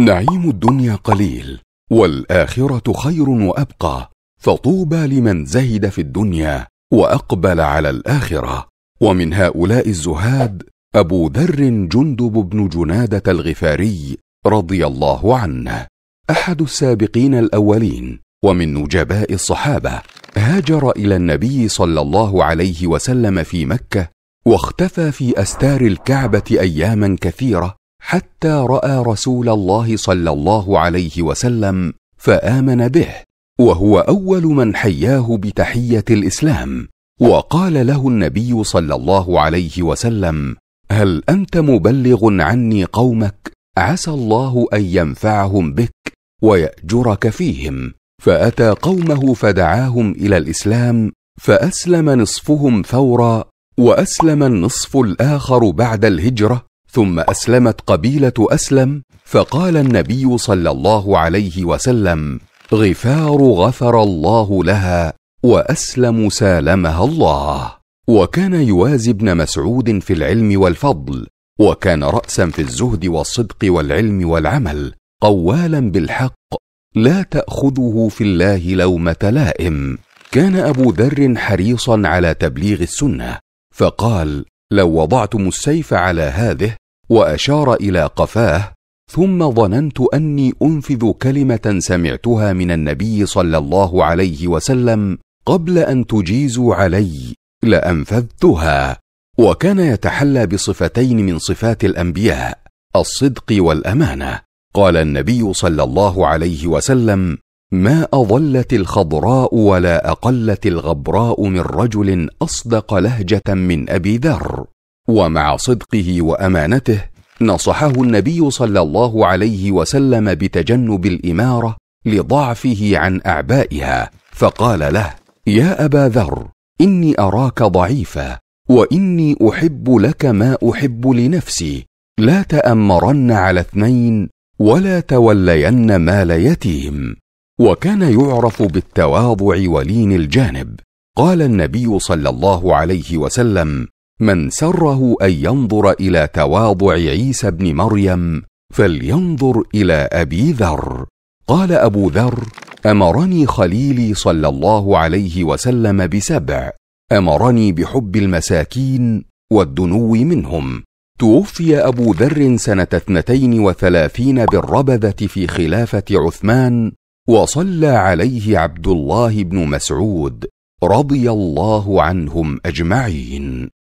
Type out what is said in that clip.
نعيم الدنيا قليل والآخرة خير وأبقى فطوبى لمن زهد في الدنيا وأقبل على الآخرة ومن هؤلاء الزهاد أبو ذر جندب بن جنادة الغفاري رضي الله عنه أحد السابقين الأولين ومن نجباء الصحابة هاجر إلى النبي صلى الله عليه وسلم في مكة واختفى في أستار الكعبة أياما كثيرة حتى راى رسول الله صلى الله عليه وسلم فامن به وهو اول من حياه بتحيه الاسلام وقال له النبي صلى الله عليه وسلم هل انت مبلغ عني قومك عسى الله ان ينفعهم بك وياجرك فيهم فاتى قومه فدعاهم الى الاسلام فاسلم نصفهم فورا واسلم النصف الاخر بعد الهجره ثم اسلمت قبيله اسلم فقال النبي صلى الله عليه وسلم غفار غفر الله لها واسلم سالمها الله وكان يوازي ابن مسعود في العلم والفضل وكان راسا في الزهد والصدق والعلم والعمل قوالا بالحق لا تاخذه في الله لومه لائم كان ابو ذر حريصا على تبليغ السنه فقال لو وضعتم السيف على هذه واشار الى قفاه ثم ظننت اني انفذ كلمه سمعتها من النبي صلى الله عليه وسلم قبل ان تجيزوا علي لانفذتها وكان يتحلى بصفتين من صفات الانبياء الصدق والامانه قال النبي صلى الله عليه وسلم ما اظلت الخضراء ولا اقلت الغبراء من رجل اصدق لهجه من ابي ذر ومع صدقه وامانته نصحه النبي صلى الله عليه وسلم بتجنب الاماره لضعفه عن اعبائها فقال له يا ابا ذر اني اراك ضعيفا واني احب لك ما احب لنفسي لا تامرن على اثنين ولا تولين مال يتيم وكان يعرف بالتواضع ولين الجانب قال النبي صلى الله عليه وسلم من سره ان ينظر الى تواضع عيسى بن مريم فلينظر الى ابي ذر قال ابو ذر امرني خليلي صلى الله عليه وسلم بسبع امرني بحب المساكين والدنو منهم توفي ابو ذر سنه اثنتين وثلاثين بالربذه في خلافه عثمان وصلى عليه عبد الله بن مسعود رضي الله عنهم اجمعين